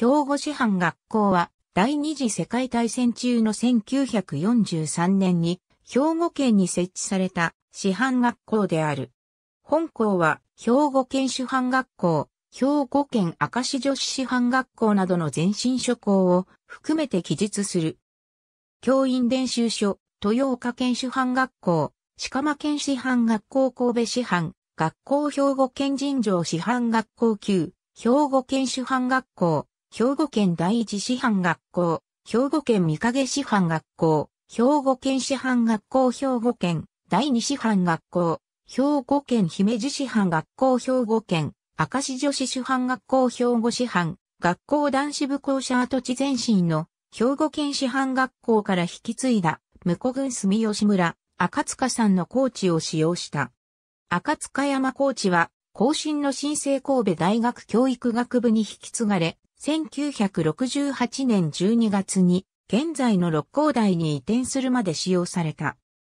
兵庫師範学校は、第二次世界大戦中の1943年に、兵庫県に設置された師範学校である。本校は、兵庫県師範学校、兵庫県明石女子師範学校などの前身諸校を含めて記述する。教員練習所、豊岡県師範学校、鹿間県師範学校神戸師範、学校兵庫県尋常師範学校級、兵庫県師範学校、兵庫県第一師範学校、兵庫県三影師範学校、兵庫県師範学校、兵庫県第二師範学校、兵庫県姫路師範学校、兵庫県明石女子師範学校、兵庫師範学校男子部校舎跡地前身の兵庫県師範学校から引き継いだ、婿郡住吉村、赤塚さんのコーチを使用した。赤塚山コーチは、後進の新生神戸大学教育学部に引き継がれ、1968年12月に現在の六甲台に移転するまで使用された。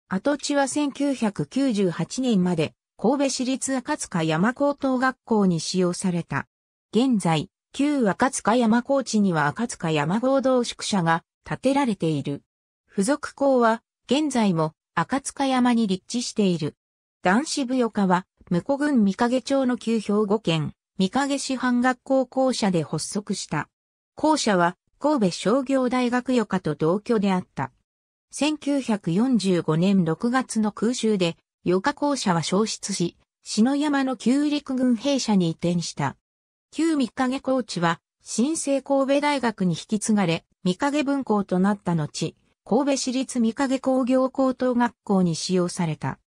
跡地は1998年まで神戸市立赤塚山高等学校に使用された。現在、旧赤塚山高地には赤塚山合同宿舎が建てられている。付属校は現在も赤塚山に立地している。男子部余課は、向こ郡三影町の旧兵庫県、三影師範学校校舎で発足した。校舎は神戸商業大学予科と同居であった。1945年6月の空襲で予科校舎は消失し、篠山の旧陸軍兵舎に移転した。旧三影校地は新生神戸大学に引き継がれ、三影分校となった後、神戸市立三影工業高等学校に使用された。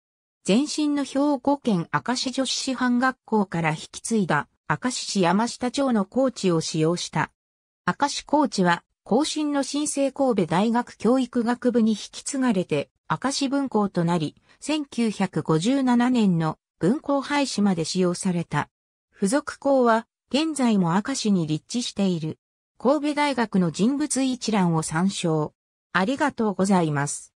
前身の兵庫県明石女子師範学校から引き継いだ明石市山下町のコーチを使用した。明石コーチは、後進の新生神戸大学教育学部に引き継がれて、明石分校となり、1957年の分校廃止まで使用された。付属校は、現在も明石に立地している。神戸大学の人物一覧を参照。ありがとうございます。